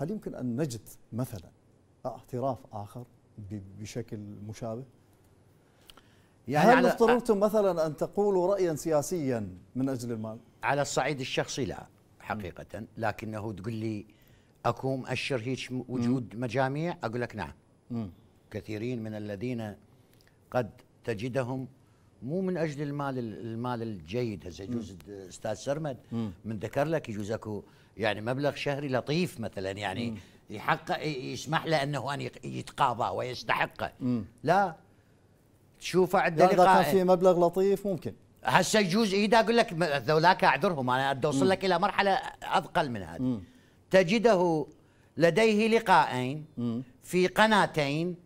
هل يمكن أن نجد مثلا اعتراف آخر بشكل مشابه؟ يعني هل اضطررتم مثلا أن تقولوا رأيا سياسيا من أجل المال؟ على الصعيد الشخصي لا حقيقة لكنه تقول لي اكون مؤشر هيك وجود مجاميع أقول لك نعم كثيرين من الذين قد تجدهم مو من اجل المال المال الجيد هسه يجوز استاذ سرمد من ذكر لك يجوز اكو يعني مبلغ شهري لطيف مثلا يعني يحقق يسمح له انه ان يتقاضى ويستحقه لا تشوفه عند لقاء يعني اذا كان في مبلغ لطيف ممكن هسه يجوز ايد اقول لك ذولاك اعذرهم انا بدي اوصل لك الى مرحله اثقل من هذه تجده لديه لقاءين في قناتين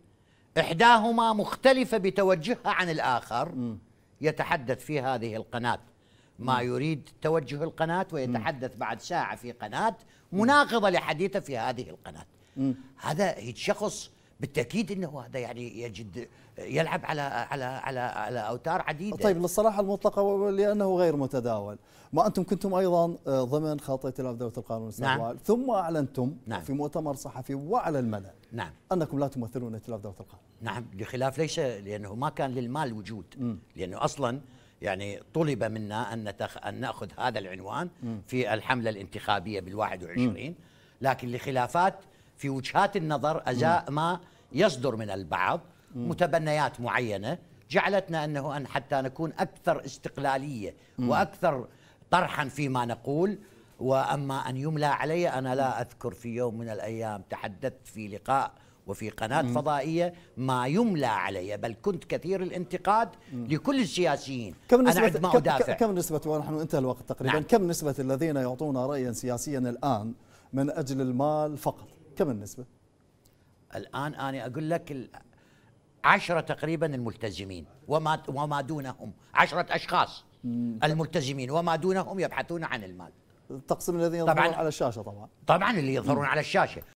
إحداهما مختلفة بتوجهها عن الآخر م. يتحدث في هذه القناة ما يريد توجه القناة ويتحدث بعد ساعة في قناة مناقضة لحديثه في هذه القناة م. هذا شخص بالتاكيد انه هذا يعني يجد يلعب على على على على اوتار عديده طيب للصراحه المطلقه لانه غير متداول ما انتم كنتم ايضا آه، ضمن خط ائتلاف دوله القانون نعم. ثم اعلنتم نعم. في مؤتمر صحفي وعلى الملأ نعم انكم لا تمثلون ائتلاف دوله القانون نعم لخلاف ليس لانه ما كان للمال وجود م. لانه اصلا يعني طلب منا ان نتخ... ان ناخذ هذا العنوان م. في الحمله الانتخابيه بال21 لكن لخلافات في وجهات النظر أزاء ما يصدر من البعض متبنيات معينة جعلتنا أنه أن حتى نكون أكثر استقلالية وأكثر طرحا فيما نقول وأما أن يملى علي أنا لا أذكر في يوم من الأيام تحدثت في لقاء وفي قناة مم. فضائية ما يملى علي بل كنت كثير الانتقاد مم. لكل السياسيين كم نسبة أنا عندما أدافع كم نسبة ونحن انتهى الوقت تقريبا نعم. كم نسبة الذين يعطون رأيا سياسيا الآن من أجل المال فقط كم النسبة؟ الآن أنا أقول لك عشرة تقريبا الملتزمين وما وما دونهم عشرة أشخاص الملتزمين وما دونهم يبحثون عن المال تقسيم الذين يظهرون على الشاشة طبعا طبعا اللي يظهرون على الشاشة